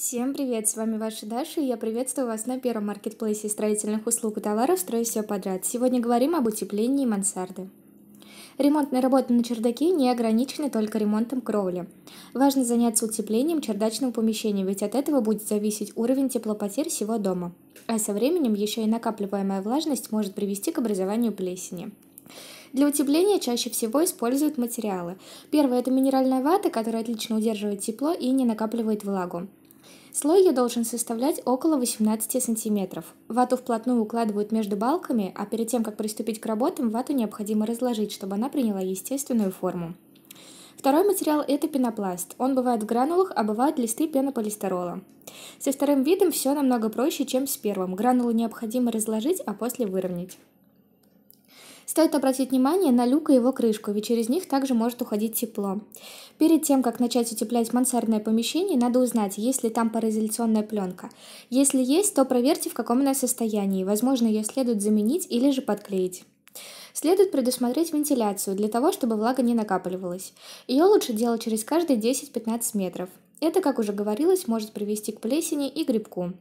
Всем привет, с вами ваша Даша, и я приветствую вас на первом маркетплейсе строительных услуг и товаров «Строй все подряд». Сегодня говорим об утеплении мансарды. Ремонтные работы на чердаке не ограничены только ремонтом кровли. Важно заняться утеплением чердачного помещения, ведь от этого будет зависеть уровень теплопотерь всего дома. А со временем еще и накапливаемая влажность может привести к образованию плесени. Для утепления чаще всего используют материалы. Первое – это минеральная вата, которая отлично удерживает тепло и не накапливает влагу. Слой ее должен составлять около 18 сантиметров. Вату вплотную укладывают между балками, а перед тем, как приступить к работам, вату необходимо разложить, чтобы она приняла естественную форму. Второй материал – это пенопласт. Он бывает в гранулах, а бывают листы пенополистирола. Со вторым видом все намного проще, чем с первым. Гранулы необходимо разложить, а после выровнять. Стоит обратить внимание на люк и его крышку, ведь через них также может уходить тепло. Перед тем, как начать утеплять мансардное помещение, надо узнать, есть ли там пароизоляционная пленка. Если есть, то проверьте, в каком она состоянии. Возможно, ее следует заменить или же подклеить. Следует предусмотреть вентиляцию для того, чтобы влага не накапливалась. Ее лучше делать через каждые 10-15 метров. Это, как уже говорилось, может привести к плесени и грибку.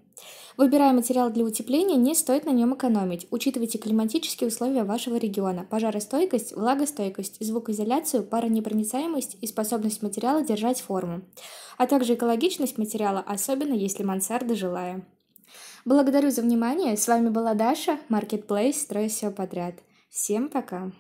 Выбирая материал для утепления, не стоит на нем экономить. Учитывайте климатические условия вашего региона, пожаростойкость, влагостойкость, звукоизоляцию, паронепроницаемость и способность материала держать форму, а также экологичность материала, особенно если мансарда жилая. Благодарю за внимание. С вами была Даша, Marketplace, строй все подряд. Всем пока!